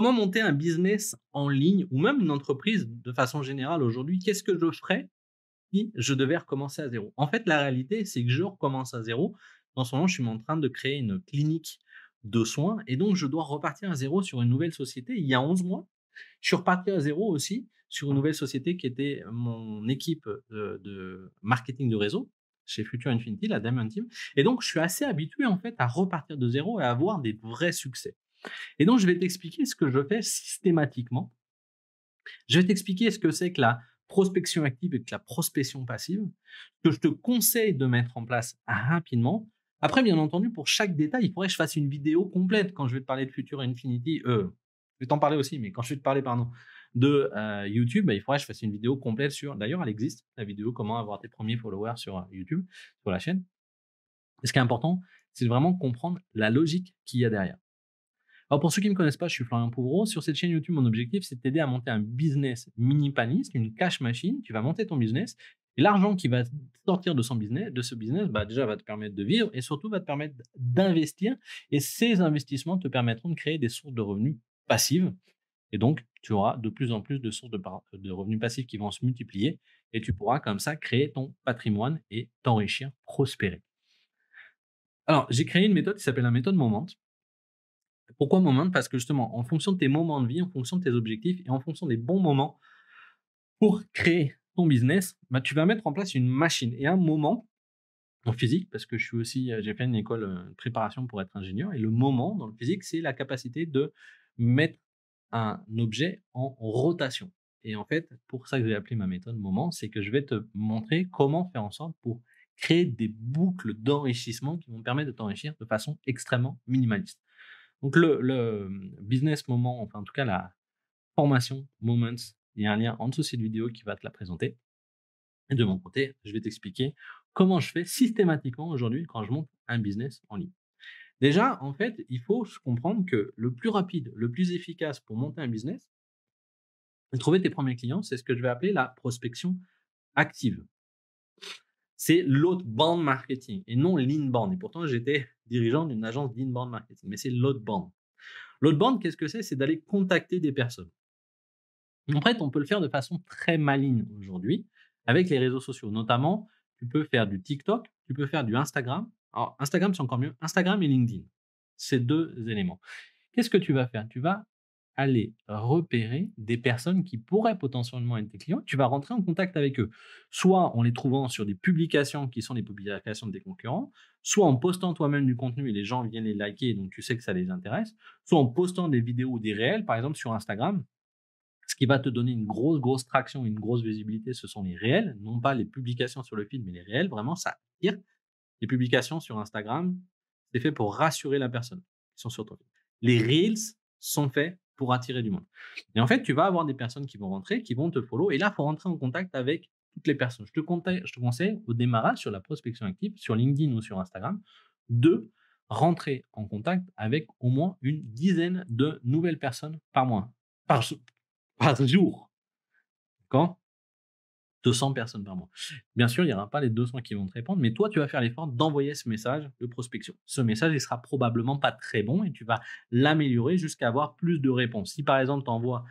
Comment monter un business en ligne ou même une entreprise de façon générale aujourd'hui Qu'est-ce que je ferais si je devais recommencer à zéro En fait, la réalité, c'est que je recommence à zéro. Dans ce moment, je suis en train de créer une clinique de soins et donc je dois repartir à zéro sur une nouvelle société. Il y a 11 mois, je suis reparti à zéro aussi sur une nouvelle société qui était mon équipe euh, de, marketing de réseau chez Future Infinity, la Diamond Team. Et donc, je suis assez habitué en fait à repartir de zéro et à avoir des vrais succès. Et donc, je vais t'expliquer ce que je fais systématiquement. Je vais t'expliquer ce que c'est que la prospection active et que la prospection passive, que je te conseille de mettre en place rapidement. Après, bien entendu, pour chaque détail, il faudrait que je fasse une vidéo complète quand je vais te parler de Future Infinity. Euh, je vais t'en parler aussi, mais quand je vais te parler, pardon, de euh, YouTube, bah, il faudrait que je fasse une vidéo complète sur. D'ailleurs, elle existe, la vidéo Comment avoir tes premiers followers sur euh, YouTube, sur la chaîne. Et ce qui est important, c'est vraiment comprendre la logique qu'il y a derrière. Alors pour ceux qui ne me connaissent pas, je suis Florian Pouvreau. Sur cette chaîne YouTube, mon objectif, c'est de t'aider à monter un business mini-paniste, une cash machine. Tu vas monter ton business et l'argent qui va sortir de, business, de ce business, bah déjà va te permettre de vivre et surtout va te permettre d'investir. Et ces investissements te permettront de créer des sources de revenus passives. Et donc, tu auras de plus en plus de sources de, revenus passifs qui vont se multiplier et tu pourras comme ça créer ton patrimoine et t'enrichir, prospérer. Alors, j'ai créé une méthode qui s'appelle la méthode Momente. Pourquoi moment Parce que justement, en fonction de tes moments de vie, en fonction de tes objectifs et en fonction des bons moments pour créer ton business, bah, tu vas mettre en place une machine et un moment en physique, parce que je suis aussi, euh, j'ai fait une école euh, de préparation pour être ingénieur, et le moment dans le physique, c'est la capacité de mettre un objet en rotation. Et en fait, pour ça que j'ai appelé ma méthode moment, c'est que je vais te montrer comment faire en sorte pour créer des boucles d'enrichissement qui vont permettre de t'enrichir de façon extrêmement minimaliste. Donc le, mmh, business moment, enfin en tout cas la formation moments, il y a un lien en dessous de cette vidéo qui va te la présenter. Et de mon côté, je vais t'expliquer comment je fais systématiquement aujourd'hui quand je monte un business en ligne. Déjà, en fait, il faut se comprendre que le plus rapide, le plus efficace pour monter un business, trouver tes premiers clients, c'est ce que je vais appeler la prospection active c'est l'outbound marketing et non l'in-band. Et pourtant, j'étais dirigeant d'une agence d'inbound marketing, mais c'est L'autre L'outbound, qu'est-ce que c'est C'est d'aller contacter des personnes. En fait, on peut le faire de façon très maligne aujourd'hui avec les réseaux sociaux. Notamment, tu peux faire du TikTok, tu peux faire du Instagram. Alors, Instagram, c'est encore mieux. Instagram et LinkedIn. Ces deux éléments. Qu'est-ce que tu vas faire Tu vas aller repérer des personnes qui pourraient potentiellement être tes clients. Tu vas rentrer en contact avec eux, soit en les trouvant sur des publications qui sont des publications de tes concurrents, soit en postant toi-même du contenu et les gens viennent les liker, donc tu sais que ça les intéresse, soit en postant des vidéos ou des réels, par exemple sur Instagram. Ce qui va te donner une grosse, grosse traction, une grosse visibilité, ce sont les réels, non pas les publications sur le feed, mais les réels, vraiment, ça attire. Les publications sur Instagram, c'est fait pour rassurer la personne qui sont sur ton feed. Les reels sont faits pour attirer du monde. Et en fait, tu vas avoir des personnes qui vont rentrer, qui vont te follow. Et là, il faut rentrer en contact avec toutes les personnes. Je te, conseille, je te conseille au démarrage sur la prospection active, sur LinkedIn ou sur Instagram, de rentrer en contact avec au moins une dizaine de nouvelles personnes par mois, par, par jour. D'accord 200 personnes par mois. Bien sûr, il n'y aura pas les 200 qui vont te répondre, mais toi, tu vas faire l'effort d'envoyer ce message de prospection. Ce message, il sera probablement pas très bon et tu vas l'améliorer jusqu'à avoir plus de réponses. Si par exemple, tu envoies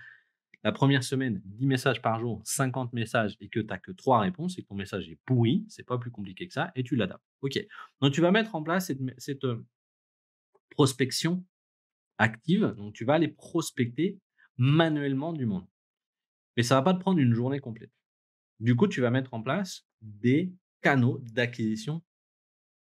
la première semaine 10 messages par jour, 50 messages et que tu n'as que 3 réponses et que ton message est pourri, c'est pas plus compliqué que ça et tu l'adaptes. OK. Donc, tu vas mettre en place cette, euh, prospection active. Donc, tu vas aller prospecter manuellement du monde. Mais ça va pas te prendre une journée complète. Du coup, tu vas mettre en place des canaux d'acquisition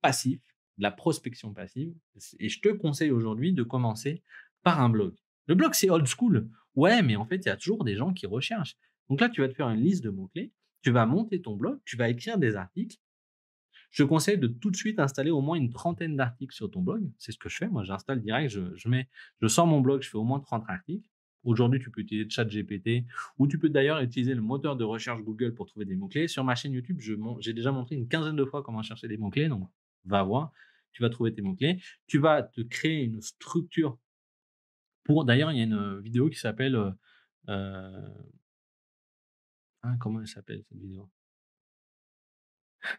passifs, de la prospection passive. Et je te conseille aujourd'hui de commencer par un blog. Le blog, c'est old school. Ouais, mais en fait, il y a toujours des gens qui recherchent. Donc là, tu vas te faire une liste de mots-clés, tu vas monter ton blog, tu vas écrire des articles. Je te conseille de tout de suite installer au moins une trentaine d'articles sur ton blog. C'est ce que je fais. Moi, j'installe direct, je, mets, je sors mon blog, je fais au moins 30 articles. Aujourd'hui, tu peux utiliser ChatGPT ou tu peux d'ailleurs utiliser le moteur de recherche Google pour trouver des mots-clés. Sur ma chaîne YouTube, j'ai déjà montré une quinzaine de fois comment chercher des mots-clés. Donc, va voir. Tu vas trouver tes mots-clés. Tu vas te créer une structure pour. D'ailleurs, il y a une euh, vidéo qui s'appelle. Euh, euh, hein, comment elle s'appelle cette vidéo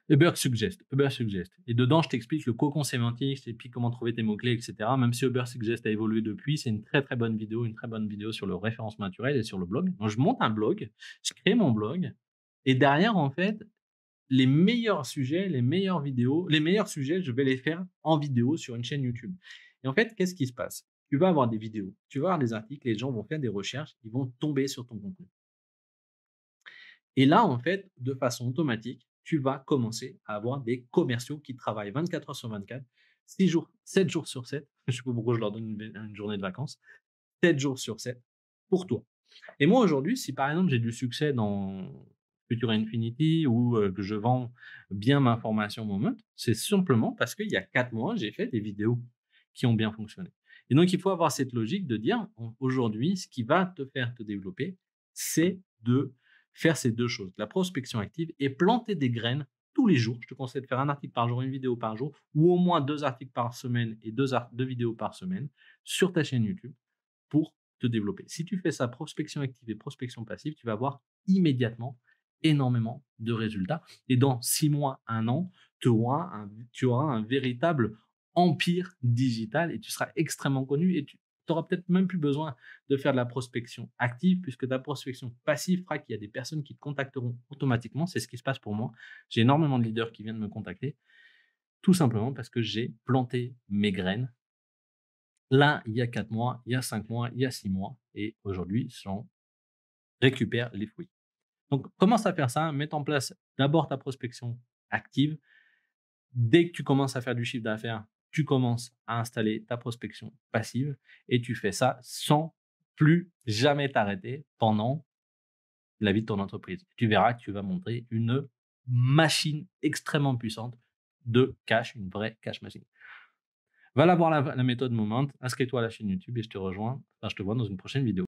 Uber Suggest. Suggest. Et dedans, je t'explique le cocon sémantique, et t'explique comment trouver tes mots-clés, etc. Même si Uber Suggest a évolué depuis, c'est une très très bonne vidéo, une très bonne vidéo sur le référencement naturel et sur le blog. Donc, je monte un blog, je crée mon blog, et derrière, en fait, les meilleurs sujets, les meilleures vidéos, les meilleurs sujets, je vais les faire en vidéo sur une chaîne YouTube. Et en fait, qu'est-ce qui se passe Tu vas avoir des vidéos, tu vas avoir des articles, les gens vont faire des recherches, ils vont tomber sur ton contenu. Et là, en fait, de façon automatique, tu vas commencer à avoir des commerciaux qui travaillent 24 heures sur 24, 6 jours, 7 jours sur 7. Je ne sais pas pourquoi je leur donne une, journée de vacances. 7 jours sur 7 pour toi. Et moi, aujourd'hui, si par exemple j'ai du succès dans Future Infinity ou que je vends bien ma formation Moment, c'est simplement parce qu'il y a 4 mois, j'ai fait des vidéos qui ont bien fonctionné. Et donc, il faut avoir cette logique de dire aujourd'hui, ce qui va te faire te développer, c'est de faire ces deux choses, la prospection active et planter des graines tous les jours. Je te conseille de faire un article par jour, une vidéo par jour, ou au moins deux articles par semaine et deux, vidéos par semaine sur ta chaîne YouTube pour te développer. Si tu fais ça, prospection active et prospection passive, tu vas avoir immédiatement énormément de résultats. Et dans six mois, un an, tu auras un, tu auras un véritable empire digital et tu seras extrêmement connu et tu, tu n'auras peut-être même plus besoin de faire de la prospection active, puisque ta prospection passive fera qu'il y a des personnes qui te contacteront automatiquement. C'est ce qui se passe pour moi. J'ai énormément de leaders qui viennent me contacter, tout simplement parce que j'ai planté mes graines. Là, il y a 4 mois, il y a 5 mois, il y a 6 mois, et aujourd'hui, j'en récupère les fruits. Donc, commence à faire ça, mets en place d'abord ta prospection active. Dès que tu commences à faire du chiffre d'affaires, tu commences à installer ta prospection passive et tu fais ça sans plus jamais t'arrêter pendant la vie de ton entreprise. Tu verras que tu vas montrer une machine extrêmement puissante de cash, une vraie cash machine. Va la voir la, méthode Moment, inscris-toi à la chaîne YouTube et je te rejoins, enfin je te vois dans une prochaine vidéo.